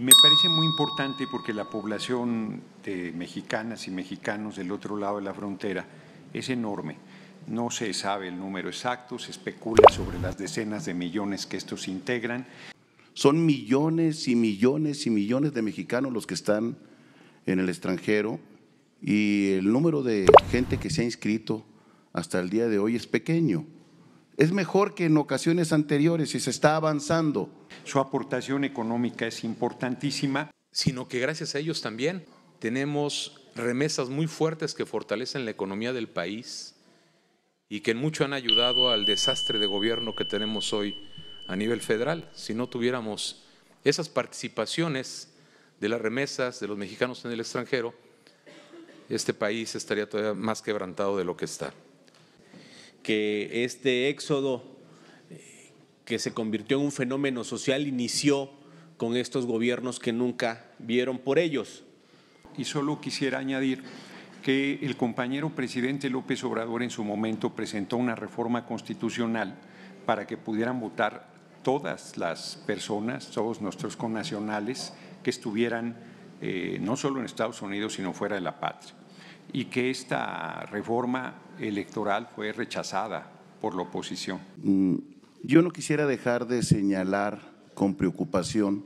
me parece muy importante porque la población de mexicanas y mexicanos del otro lado de la frontera es enorme. No se sabe el número exacto, se especula sobre las decenas de millones que estos integran. Son millones y millones y millones de mexicanos los que están en el extranjero y el número de gente que se ha inscrito hasta el día de hoy es pequeño. Es mejor que en ocasiones anteriores y se está avanzando. Su aportación económica es importantísima. Sino que gracias a ellos también tenemos remesas muy fuertes que fortalecen la economía del país y que en mucho han ayudado al desastre de gobierno que tenemos hoy a nivel federal. Si no tuviéramos esas participaciones de las remesas de los mexicanos en el extranjero, este país estaría todavía más quebrantado de lo que está que este éxodo eh, que se convirtió en un fenómeno social inició con estos gobiernos que nunca vieron por ellos. Y solo quisiera añadir que el compañero presidente López Obrador en su momento presentó una reforma constitucional para que pudieran votar todas las personas, todos nuestros connacionales que estuvieran eh, no solo en Estados Unidos, sino fuera de la patria y que esta reforma electoral fue rechazada por la oposición. Mm, yo no quisiera dejar de señalar con preocupación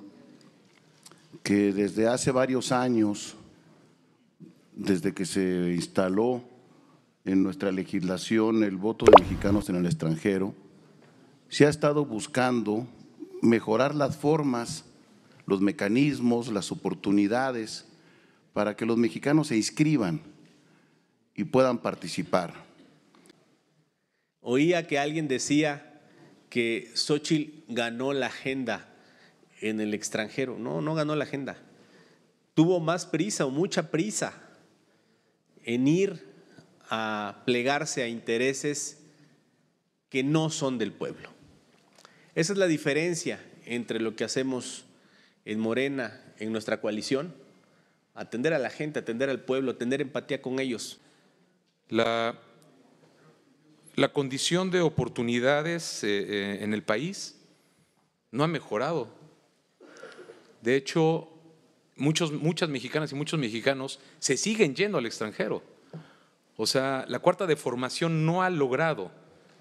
que desde hace varios años, desde que se instaló en nuestra legislación el voto de mexicanos en el extranjero, se ha estado buscando mejorar las formas, los mecanismos, las oportunidades para que los mexicanos se inscriban y puedan participar. Oía que alguien decía que Xochitl ganó la agenda en el extranjero. No, no ganó la agenda. Tuvo más prisa o mucha prisa en ir a plegarse a intereses que no son del pueblo. Esa es la diferencia entre lo que hacemos en Morena, en nuestra coalición, atender a la gente, atender al pueblo, tener empatía con ellos. La, condición de oportunidades eh, eh, en el país no ha mejorado. De hecho, muchos, muchas mexicanas y muchos mexicanos se siguen yendo al extranjero. O sea, la cuarta de no ha logrado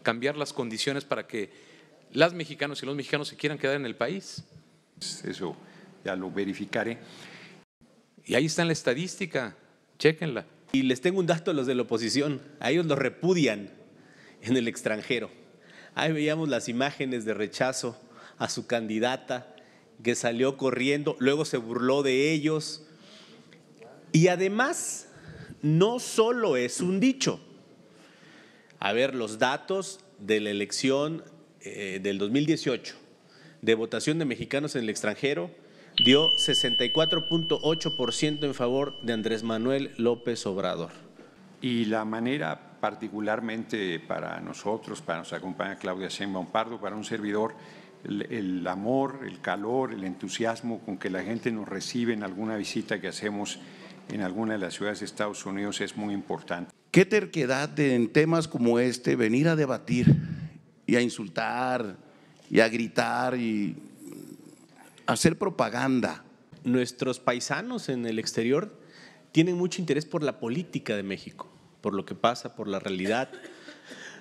cambiar las condiciones para que las mexicanas y los mexicanos se quieran quedar en el país. Eso ya lo verificaré. Y ahí está en la estadística, chéquenla. Y les tengo un dato a los de la oposición, a ellos los repudian en el extranjero. Ahí veíamos las imágenes de rechazo a su candidata que salió corriendo, luego se burló de ellos. Y además, no solo es un dicho. A ver, los datos de la elección eh, del 2018 de votación de mexicanos en el extranjero, dio 64.8% en favor de Andrés Manuel López Obrador. Y la manera particularmente para nosotros, para nos acompaña Claudia Sheinbaum Pardo, para un servidor, el, amor, el calor, el entusiasmo con que la gente nos recibe en alguna visita que hacemos en alguna de las ciudades de Estados Unidos es muy importante. Qué terquedad en temas como este venir a debatir y a insultar y a gritar y hacer propaganda. Nuestros paisanos en el exterior tienen mucho interés por la política de México, por lo que pasa, por la realidad.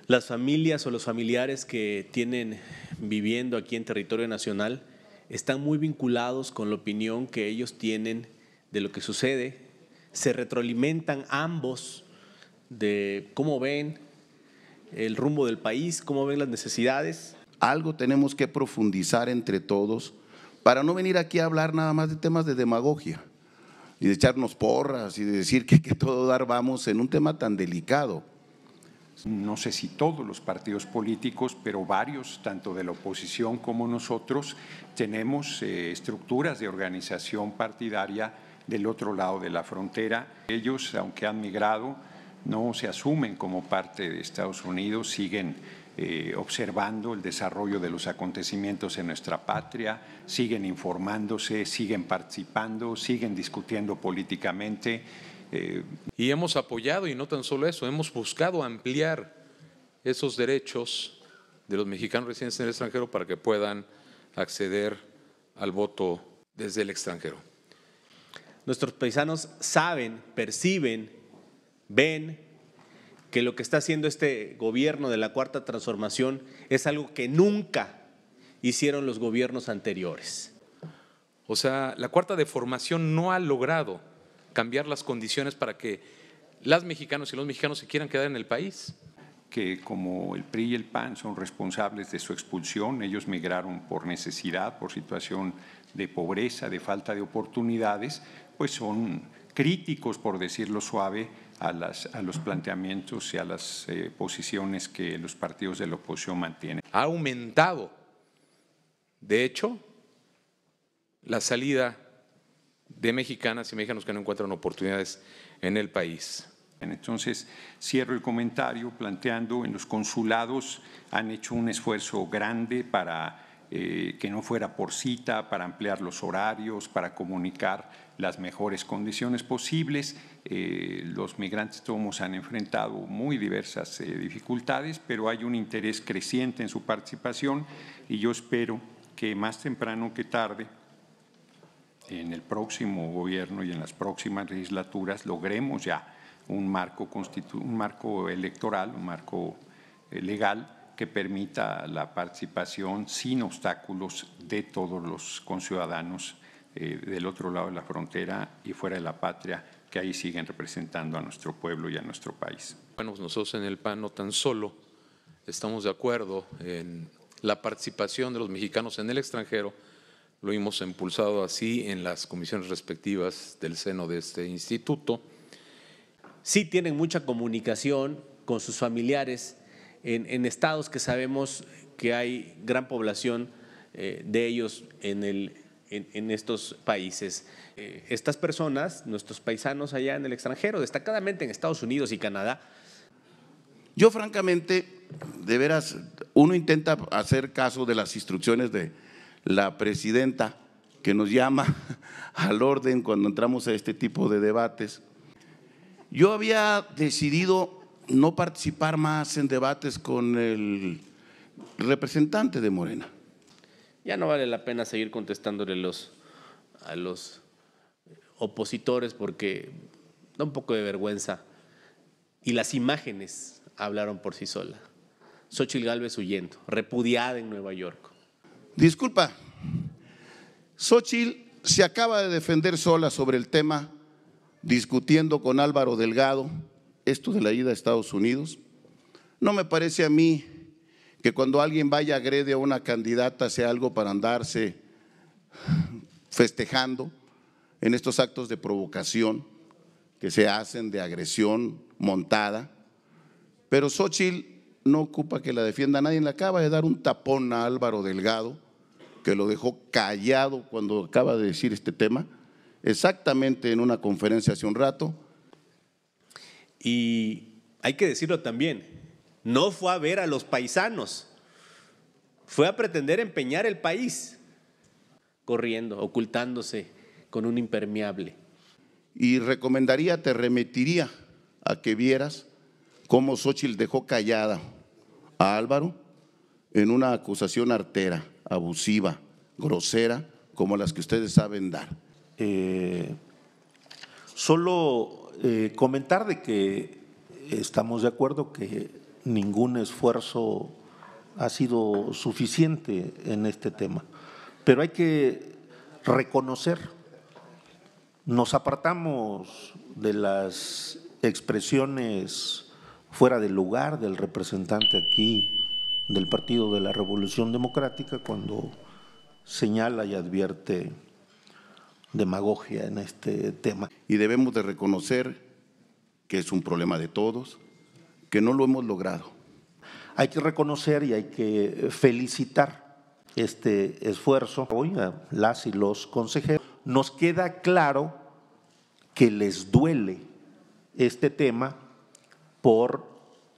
Las familias o los familiares que tienen viviendo aquí en territorio nacional están muy vinculados con la opinión que ellos tienen de lo que sucede, se retroalimentan ambos de cómo ven el rumbo del país, cómo ven las necesidades. Algo tenemos que profundizar entre todos para no venir aquí a hablar nada más de temas de demagogia y de echarnos porras y de decir que, que todo dar vamos en un tema tan delicado. No sé si todos los partidos políticos, pero varios, tanto de la oposición como nosotros, tenemos eh, estructuras de organización partidaria del otro lado de la frontera. Ellos, aunque han migrado, no se asumen como parte de Estados Unidos, siguen eh, observando el desarrollo de los acontecimientos en nuestra patria, siguen informándose, siguen participando, siguen discutiendo políticamente. Eh, y hemos apoyado, y no tan solo eso, hemos buscado ampliar esos derechos de los mexicanos residentes en el extranjero para que puedan acceder al voto desde el extranjero. Nuestros paisanos saben, perciben, ven que lo que está haciendo este gobierno de la Cuarta Transformación es algo que nunca hicieron los gobiernos anteriores. O sea, la Cuarta Deformación no ha logrado cambiar las condiciones para que las mexicanas y los mexicanos se quieran quedar en el país. Que como el PRI y el PAN son responsables de su expulsión, ellos migraron por necesidad, por situación de pobreza, de falta de oportunidades, pues son críticos, por decirlo suave, a, los planteamientos y a las eh, posiciones que los partidos de la oposición mantienen. Ha aumentado, de hecho, la salida de mexicanas y mexicanos que no encuentran oportunidades en el país. Entonces, cierro el comentario planteando en los consulados han hecho un esfuerzo grande para eh, que no fuera por cita, para ampliar los horarios, para comunicar las mejores condiciones posibles. Eh, los migrantes todos han enfrentado muy diversas eh, dificultades, pero hay un interés creciente en su participación y yo espero que más temprano que tarde en el próximo gobierno y en las próximas legislaturas logremos ya un marco, un marco electoral, un marco legal que permita la participación sin obstáculos de todos los conciudadanos eh, del otro lado de la frontera y fuera de la patria que ahí siguen representando a nuestro pueblo y a nuestro país. Bueno, nosotros en el PAN no tan solo estamos de acuerdo en la participación de los mexicanos en el extranjero, lo hemos impulsado así en las comisiones respectivas del seno de este instituto. Sí tienen mucha comunicación con sus familiares en, estados que sabemos que hay gran población eh, de ellos en, el, en, estos países. Eh, estas personas, nuestros paisanos allá en el extranjero, destacadamente en Estados Unidos y Canadá. Yo francamente, de veras, uno intenta hacer caso de las instrucciones de la presidenta que nos llama al orden cuando entramos a este tipo de debates. Yo había decidido no participar más en debates con el representante de Morena. Ya no vale la pena seguir contestándole a los opositores porque da un poco de vergüenza. Y las imágenes hablaron por sí solas. Xochitl Gálvez huyendo, repudiada en Nueva York. Disculpa, Xochitl se acaba de defender sola sobre el tema, discutiendo con Álvaro Delgado esto de la ida a Estados Unidos, no me parece a mí que cuando alguien vaya agrede a una candidata sea algo para andarse festejando en estos actos de provocación que se hacen de agresión montada. Pero Xochitl no ocupa que la defienda nadie, le acaba de dar un tapón a Álvaro Delgado, que lo dejó callado cuando acaba de decir este tema, exactamente en una conferencia hace un rato, y hay que decirlo también, no fue a ver a los paisanos, fue a pretender empeñar el país, corriendo, ocultándose con un impermeable. Y recomendaría, te remitiría a que vieras cómo Xochitl dejó callada a Álvaro en una acusación artera, abusiva, grosera, como las que ustedes saben dar. Eh, solo eh, comentar de que estamos de acuerdo que ningún esfuerzo ha sido suficiente en este tema, pero hay que reconocer, nos apartamos de las expresiones fuera de lugar del representante aquí del Partido de la Revolución Democrática cuando señala y advierte demagogia en este tema. Y debemos de reconocer que es un problema de todos, que no lo hemos logrado. Hay que reconocer y hay que felicitar este esfuerzo hoy a las y los consejeros. Nos queda claro que les duele este tema por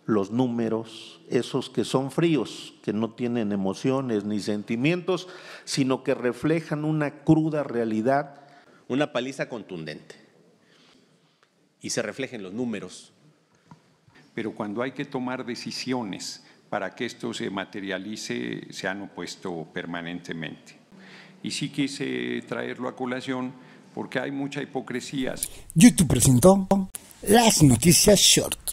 los números, esos que son fríos, que no tienen emociones ni sentimientos, sino que reflejan una cruda realidad una paliza contundente. Y se reflejen los números. Pero cuando hay que tomar decisiones para que esto se materialice, se han opuesto permanentemente. Y sí quise traerlo a colación porque hay mucha hipocresía. YouTube presentó las noticias short.